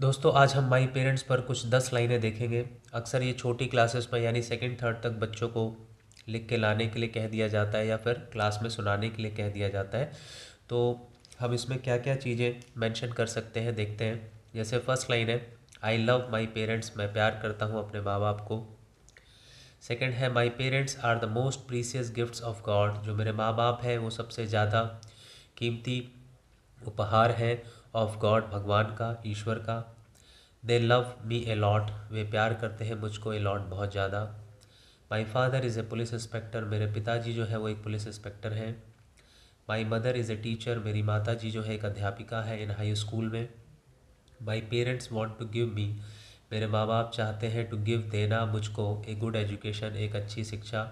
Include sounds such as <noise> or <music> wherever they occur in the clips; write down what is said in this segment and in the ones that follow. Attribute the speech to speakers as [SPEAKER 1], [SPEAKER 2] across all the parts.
[SPEAKER 1] दोस्तों आज हम माई पेरेंट्स पर कुछ दस लाइनें देखेंगे अक्सर ये छोटी क्लासेस में यानी सेकेंड थर्ड तक बच्चों को लिख के लाने के लिए कह दिया जाता है या फिर क्लास में सुनाने के लिए कह दिया जाता है तो हम इसमें क्या क्या चीज़ें मेंशन कर सकते हैं देखते हैं जैसे फर्स्ट लाइन है आई लव माई पेरेंट्स मैं प्यार करता हूँ अपने माँ बाप को सेकेंड है my parents are the most precious gifts of God जो मेरे माँ बाप हैं वो सबसे ज़्यादा कीमती उपहार हैं ऑफ गॉड भगवान का ईश्वर का दे लव मी ए लॉट वे प्यार करते हैं मुझको ए लॉट बहुत ज़्यादा my father is a police inspector मेरे पिताजी जो है वो एक पुलिस इंस्पेक्टर हैं my mother is a teacher मेरी माता जी जो है एक अध्यापिका है इन हाई स्कूल में my parents want to give me मेरे माँ बाप चाहते हैं टू गिव देना मुझको ए गुड एजुकेशन एक अच्छी शिक्षा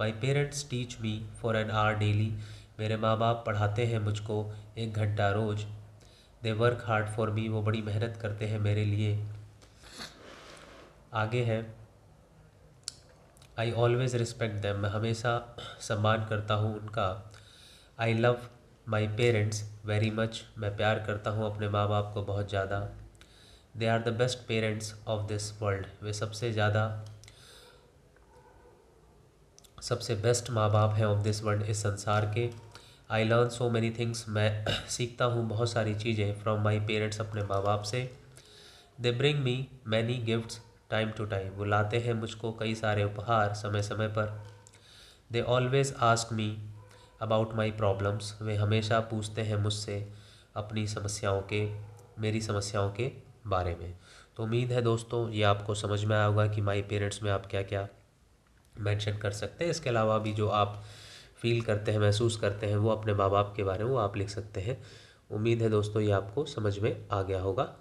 [SPEAKER 1] my parents teach me for an hour daily मेरे माँ बाप पढ़ाते हैं मुझको एक घंटा रोज़ they work hard for me वो बड़ी मेहनत करते हैं मेरे लिए आगे है आई ऑलवेज़ रिस्पेक्ट दैम मैं हमेशा सम्मान करता हूँ उनका I love my parents very much मैं प्यार करता हूँ अपने माँ बाप को बहुत ज़्यादा they are the best parents of this world वे सबसे ज़्यादा सबसे बेस्ट माँ बाप हैं ऑफ दिस वर्ल्ड इस संसार के I learn so many things मैं <clears throat> सीखता हूँ बहुत सारी चीज़ें फ्रॉम माई पेरेंट्स अपने माँ बाप से they bring me many gifts time to time वो लाते हैं मुझको कई सारे उपहार समय समय पर they always ask me about my problems वे हमेशा पूछते हैं मुझसे अपनी समस्याओं के मेरी समस्याओं के बारे में तो उम्मीद है दोस्तों ये आपको समझ में आया होगा कि माई पेरेंट्स में आप क्या क्या मैंशन कर सकते हैं इसके अलावा भी जो आप फील करते हैं महसूस करते हैं वो अपने माँ बाप के बारे में वो आप लिख सकते हैं उम्मीद है दोस्तों ये आपको समझ में आ गया होगा